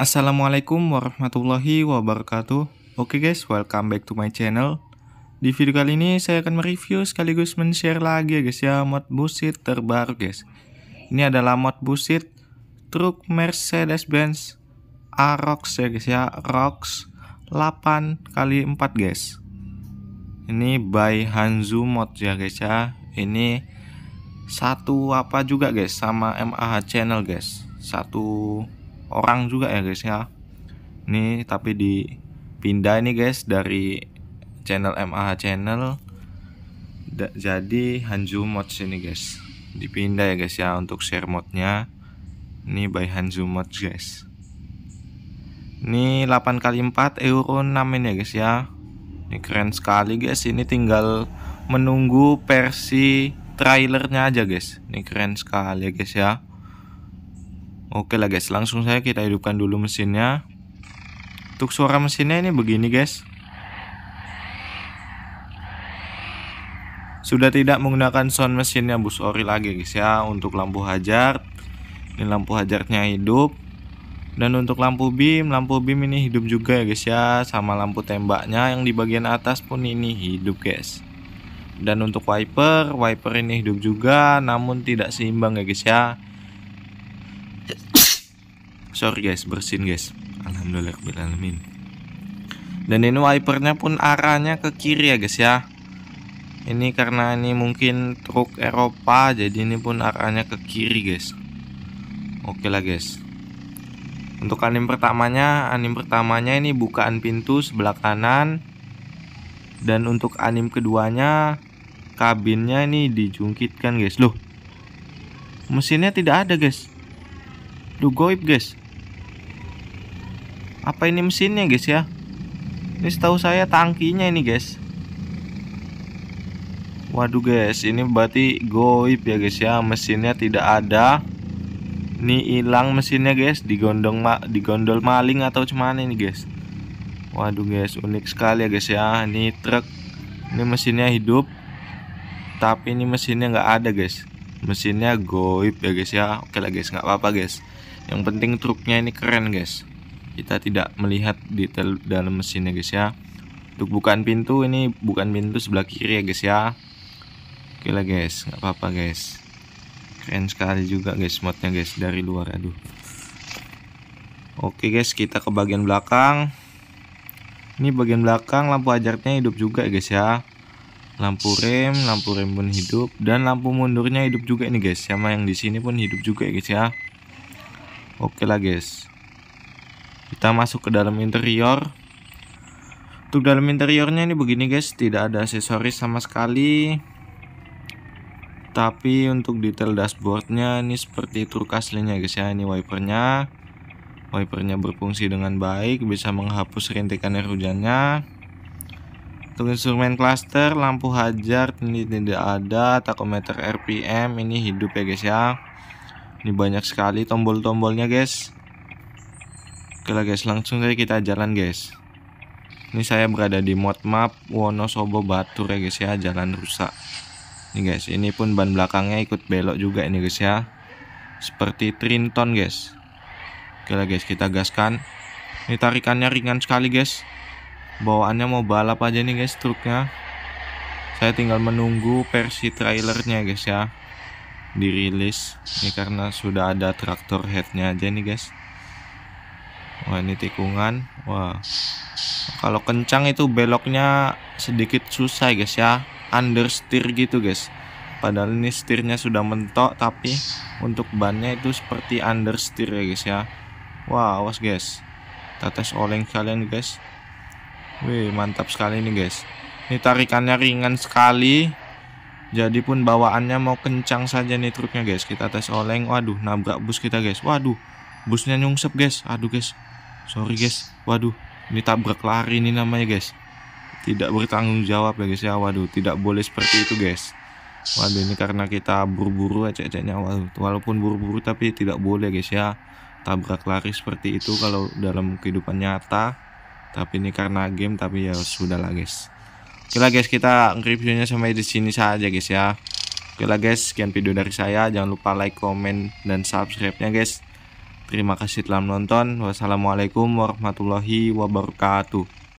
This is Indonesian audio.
Assalamualaikum warahmatullahi wabarakatuh Oke guys, welcome back to my channel Di video kali ini saya akan mereview sekaligus men-share lagi ya guys ya Mod busit terbaru guys Ini adalah mod busit truk Mercedes-Benz Arox ya guys ya Rox 8x4 guys Ini by Hanzu mod ya guys ya Ini satu apa juga guys sama MAH channel guys Satu orang juga ya guys ya ini tapi dipindah ini guys dari channel MAH channel da jadi Hanju Mods ini guys dipindah ya guys ya untuk share modnya ini by Hanju Mods guys ini 8 kali 4 euro 6 ini ya guys ya ini keren sekali guys ini tinggal menunggu versi trailernya aja guys ini keren sekali ya guys ya Oke lah guys, langsung saya kita hidupkan dulu mesinnya. Untuk suara mesinnya ini begini guys. Sudah tidak menggunakan sound mesinnya bus ori lagi guys ya untuk lampu hajar. Ini lampu hajarnya hidup. Dan untuk lampu beam, lampu beam ini hidup juga ya guys ya sama lampu tembaknya yang di bagian atas pun ini hidup guys. Dan untuk wiper, wiper ini hidup juga namun tidak seimbang ya guys ya sorry guys bersin guys alhamdulillah alamin dan ini wipernya pun arahnya ke kiri ya guys ya ini karena ini mungkin truk Eropa jadi ini pun arahnya ke kiri guys oke lah guys untuk anim pertamanya anim pertamanya ini bukaan pintu sebelah kanan dan untuk anim keduanya kabinnya ini dijungkitkan guys loh mesinnya tidak ada guys Duh goib guys apa ini mesinnya guys ya ini setahu saya tangkinya ini guys waduh guys ini berarti goib ya guys ya mesinnya tidak ada ini hilang mesinnya guys digondong ma digondol maling atau cuman ini guys waduh guys unik sekali ya guys ya ini truk ini mesinnya hidup tapi ini mesinnya nggak ada guys mesinnya goib ya guys ya oke lah guys nggak apa-apa guys yang penting truknya ini keren guys kita tidak melihat detail dalam mesinnya guys ya untuk bukaan pintu ini bukan pintu sebelah kiri ya guys ya oke lah guys nggak apa-apa guys keren sekali juga guys modnya guys dari luar aduh oke guys kita ke bagian belakang ini bagian belakang lampu ajarnya hidup juga ya guys ya lampu rem lampu rem pun hidup dan lampu mundurnya hidup juga ini guys sama yang di sini pun hidup juga ya guys ya oke lah guys kita masuk ke dalam interior untuk dalam interiornya ini begini guys tidak ada aksesoris sama sekali tapi untuk detail dashboardnya ini seperti truk aslinya guys ya ini wipernya wipernya berfungsi dengan baik bisa menghapus rintikan air hujannya untuk instrumen cluster lampu hajar ini tidak ada takometer RPM ini hidup ya guys ya ini banyak sekali tombol-tombolnya guys Oke lah guys, langsung saja kita jalan guys. Ini saya berada di mod map Wonosobo Batu ya guys ya, jalan rusak. Ini guys, ini pun ban belakangnya ikut belok juga ini guys ya. Seperti Trinton guys. Oke lah guys, kita gaskan. Ini tarikannya ringan sekali guys. Bawaannya mau balap aja nih guys truknya. Saya tinggal menunggu versi trailernya guys ya dirilis ini karena sudah ada traktor headnya aja nih guys wah ini tikungan wah kalau kencang itu beloknya sedikit susah guys ya understeer gitu guys padahal ini setirnya sudah mentok tapi untuk bannya itu seperti understeer ya guys ya wah awas guys kita tes oleng kalian guys wih mantap sekali ini guys ini tarikannya ringan sekali jadi pun bawaannya mau kencang saja nih truknya guys kita tes oleng waduh nabrak bus kita guys waduh busnya nyungsep guys aduh guys sorry guys waduh ini tabrak lari ini namanya guys tidak bertanggung jawab ya guys ya waduh tidak boleh seperti itu guys waduh ini karena kita buru-buru ecek ceknya waduh walaupun buru-buru tapi tidak boleh guys ya tabrak lari seperti itu kalau dalam kehidupan nyata tapi ini karena game tapi ya sudah lah guys oke lah guys kita reviewnya sampai di sini saja guys ya oke lah guys sekian video dari saya jangan lupa like comment dan subscribe nya guys Terima kasih telah menonton. Wassalamualaikum warahmatullahi wabarakatuh.